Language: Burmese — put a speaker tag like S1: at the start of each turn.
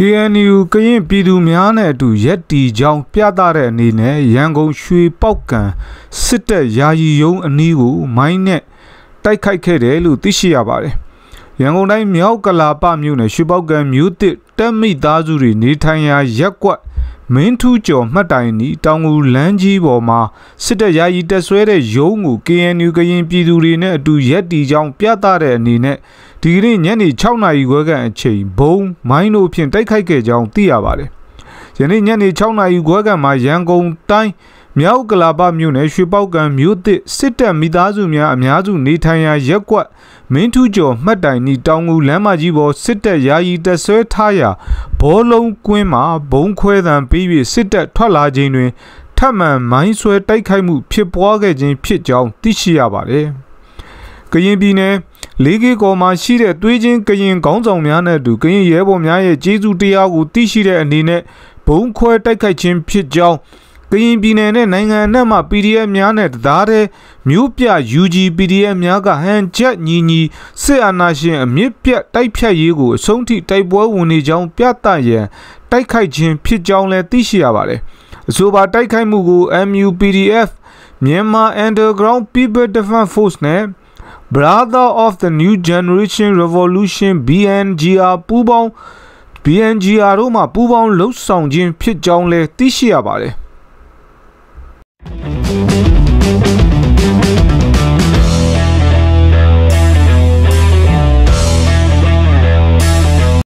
S1: KNU ကရင်ပြည်သူများနဲ့အတူ ရက်တီကြောင်းပြသတဲ့အနေနဲ့ရန်ကုန်ရွှေပောက်ကံစစ်တပ်ယာယီယုံအနီးကို မိုင်းနဲ့တိုက်ခိုက်ခဲ့တယ်လို့သိရှိရပါတယ်။ရန်ကုန်တိုင်းမြောက်ကလာပမြို့နယ်ရွှေပောက်ကံမြို့တစ်တက်မိသားစုတွေနေထိုင်ရာရက်ကွက်မင်းထူးကျော်မှတ်တိုင်ဤတောင်ငူလမ်းကြီးပေါ်မှာစစ်တပ်ယာယီတက်ဆွဲတဲ့ရုံးကို KNU ကရင်ပြည်သူတွေနဲ့အတူရက်တီကြောင်းပြသတဲ့အနေနဲ့ဒီကနေ့ညနေ6နာရီခွဲကအချိန်ဘုံမိုင်းတို့ဖြင့်တိုက်ခိုက်ခဲ့ကြောင်းသိရပါတယ်။ယနေ့ညနေ6နာရီခွဲကမှာရန်ကုန်တိုင်းမြောက်ကလာပမြို့နယ်ရွှေပောက်ကံမြို့သစ်စစ်တပ်မိသားစုများအများစု နေထိုင်ရာရက်ကွက်မင်းထူးကျော်မှတ်တိုင်ဤတောင်ငူလမ်းမကြီးပေါ်စစ်တပ်ယာယီတက်ဆွဲထားရာဘောလုံးကွင်းမှာဘုံခွဲသံပြီး၍စစ်တပ်ထွက်လာခြင်းတွင်ထပ်မံမိုင်းဆွဲတိုက်ခိုက်မှု ဖြစ်ပွားခဲ့ခြင်းဖြစ်ကြောင်းသိရှိရပါသည်။ကရင်ပြည်နယ်လေးကေကော်မှာရှိတဲ့သွေးချင်းကရင်ခေါင်းဆောင်များနဲ့အတူကရင်ရဲဘော်များရဲ့ကျေးဇူးတရားကိုသိရှိတဲ့အနေနဲ့ဘုံခွဲတိုက်ခိုက်ခြင်းဖြစ်ကြောင်းကရင်ပြည်နယ်နဲ့နိုင်ငံအနှံ့မှာ PDF များနဲ့တသားတည်းမြို့ပြ UG PDF များကဟန်ချက်ညီညီစစ်အာဏာရှင်အမြင့်ပြတ်တိုက်ဖြတ်ရေးကိုအဆုံးထိတိုက်ပွဲဝင်နေကြောင်းပြသရန်တိုက်ခိုက်ခြင်းဖြစ်ကြောင်းလည်းသိရှိရပါတယ်။အဆိုပါတိုက်ခိုက်မှုကို MUPDF မြန်မာ Underground People Defense Force နဲ့ Brother of the New Generation Revolution BNGR ပူးပေါင်း BNGR တို့မှပူးပေါင်းလှုပ်ဆောင်ခြင်းဖြစ်ကြောင်းလည်းသိရှိရပါတယ်။ Thank
S2: you.